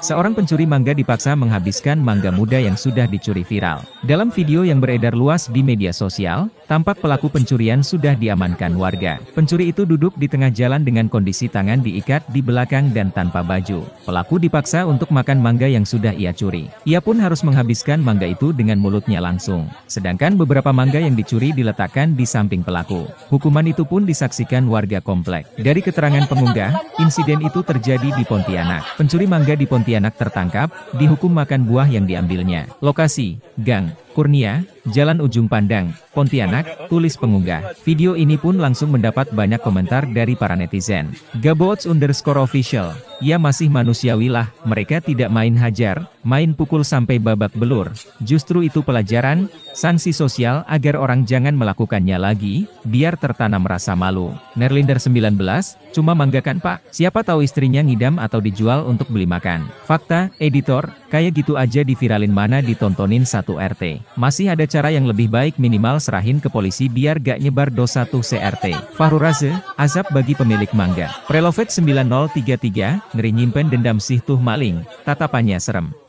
Seorang pencuri mangga dipaksa menghabiskan mangga muda yang sudah dicuri viral. Dalam video yang beredar luas di media sosial, tampak pelaku pencurian sudah diamankan warga. Pencuri itu duduk di tengah jalan dengan kondisi tangan diikat di belakang dan tanpa baju. Pelaku dipaksa untuk makan mangga yang sudah ia curi. Ia pun harus menghabiskan mangga itu dengan mulutnya langsung. Sedangkan beberapa mangga yang dicuri diletakkan di samping pelaku. Hukuman itu pun disaksikan warga komplek. Dari keterangan pengunggah, insiden itu terjadi di Pontianak. Pencuri mangga di Pontianak tertangkap, dihukum makan buah yang diambilnya. Lokasi, Gang. Kurnia, Jalan Ujung Pandang, Pontianak, tulis pengunggah. Video ini pun langsung mendapat banyak komentar dari para netizen. Gabots underscore official, ya masih manusiawi lah, mereka tidak main hajar, main pukul sampai babak belur. Justru itu pelajaran, sanksi sosial agar orang jangan melakukannya lagi, biar tertanam rasa malu. Nerlinder 19, cuma manggakan pak, siapa tahu istrinya ngidam atau dijual untuk beli makan. Fakta, editor, kayak gitu aja diviralin mana ditontonin satu RT masih ada cara yang lebih baik minimal serahin ke polisi biar gak nyebar dosa tuh CRT. Fahru Raze, azab bagi pemilik mangga. Prelovet 9033, ngeri nyimpen dendam sih tuh maling, tatapannya serem.